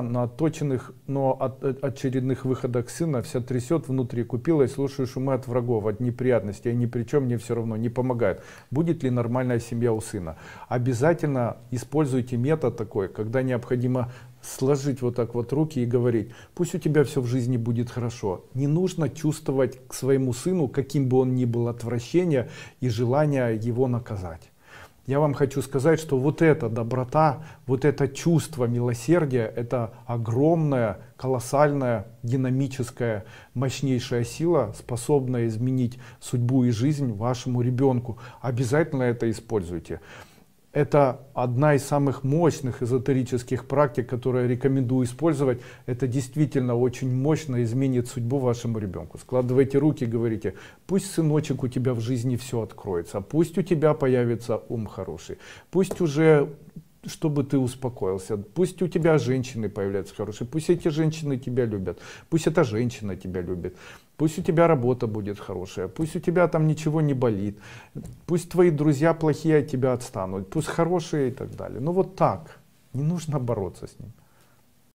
на отточенных, но от, э, очередных выходах сына вся трясет внутри, купила и слушаю шумы от врагов, от неприятностей, и ни при чем мне все равно, не помогает. Будет ли нормальная семья у сына? Обязательно используйте метод такой, когда необходимо сложить вот так вот руки и говорить, пусть у тебя все в жизни будет хорошо. Не нужно чувствовать к своему сыну, каким бы он ни был, отвращение и желание его наказать. Я вам хочу сказать, что вот эта доброта, вот это чувство милосердия, это огромная, колоссальная, динамическая, мощнейшая сила, способная изменить судьбу и жизнь вашему ребенку. Обязательно это используйте это одна из самых мощных эзотерических практик, которые рекомендую использовать. Это действительно очень мощно изменит судьбу вашему ребенку. Складывайте руки, говорите, пусть, сыночек, у тебя в жизни все откроется, пусть у тебя появится ум хороший, пусть уже чтобы ты успокоился. Пусть у тебя женщины появляются хорошие, пусть эти женщины тебя любят, пусть эта женщина тебя любит, пусть у тебя работа будет хорошая, пусть у тебя там ничего не болит, пусть твои друзья плохие от тебя отстанут, пусть хорошие и так далее. Ну вот так. Не нужно бороться с ним.